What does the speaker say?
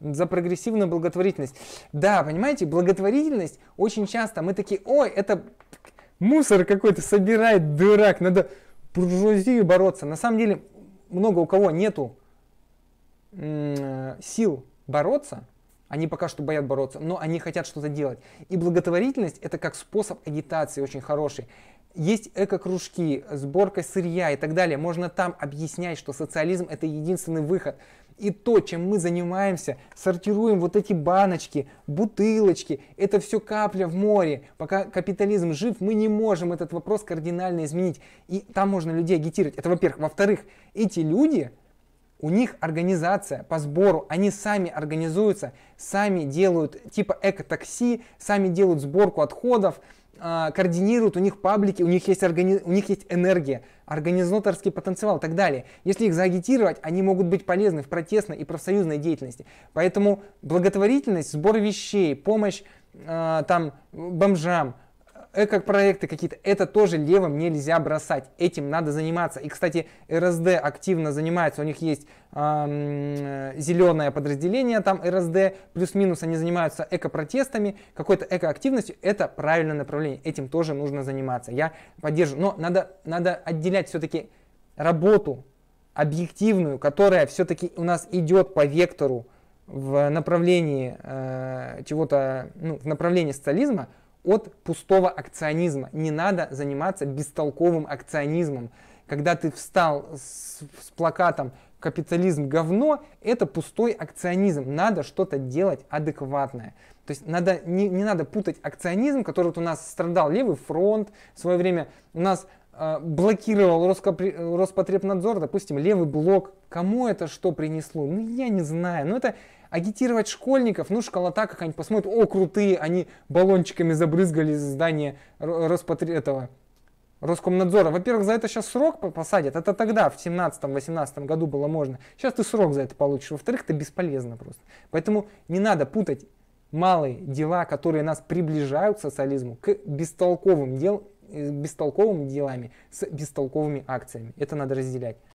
за прогрессивную благотворительность. Да, понимаете, благотворительность очень часто мы такие, ой, это мусор какой-то собирает дурак, надо буржуазию бороться. На самом деле много у кого нету сил бороться, они пока что боят бороться, но они хотят что-то делать. И благотворительность это как способ агитации очень хороший есть эко-кружки, сборка сырья и так далее. Можно там объяснять, что социализм это единственный выход. И то, чем мы занимаемся, сортируем вот эти баночки, бутылочки, это все капля в море. Пока капитализм жив, мы не можем этот вопрос кардинально изменить. И там можно людей агитировать. Это во-первых. Во-вторых, эти люди, у них организация по сбору, они сами организуются, сами делают типа эко-такси, сами делают сборку отходов, а, координируют, у них паблики, у них есть, органи... у них есть энергия, организаторский потенциал и так далее. Если их заагитировать, они могут быть полезны в протестной и профсоюзной деятельности. Поэтому благотворительность, сбор вещей, помощь а, там, бомжам – эко-проекты какие-то, это тоже левым нельзя бросать, этим надо заниматься. И, кстати, РСД активно занимается, у них есть эм, зеленое подразделение, там РСД, плюс-минус они занимаются эко-протестами, какой-то эко-активностью, это правильное направление, этим тоже нужно заниматься, я поддерживаю. Но надо, надо отделять все-таки работу объективную, которая все-таки у нас идет по вектору, в направлении э, чего-то, ну, в направлении социализма, от пустого акционизма. Не надо заниматься бестолковым акционизмом. Когда ты встал с, с плакатом «Капитализм – говно», это пустой акционизм. Надо что-то делать адекватное. То есть надо, не, не надо путать акционизм, который вот у нас страдал левый фронт в свое время. У нас э, блокировал Роскопри... Роспотребнадзор, допустим, левый блок. Кому это что принесло? Ну, я не знаю. Но ну, это агитировать школьников, ну, школота как они посмотрят: о, крутые, они баллончиками забрызгали здание Роспотр... этого, Роскомнадзора. Во-первых, за это сейчас срок посадят. Это тогда, в 17-18 году было можно. Сейчас ты срок за это получишь. Во-вторых, это бесполезно просто. Поэтому не надо путать малые дела, которые нас приближают к социализму, к бестолковым, дел, э, бестолковым делами с бестолковыми акциями. Это надо разделять.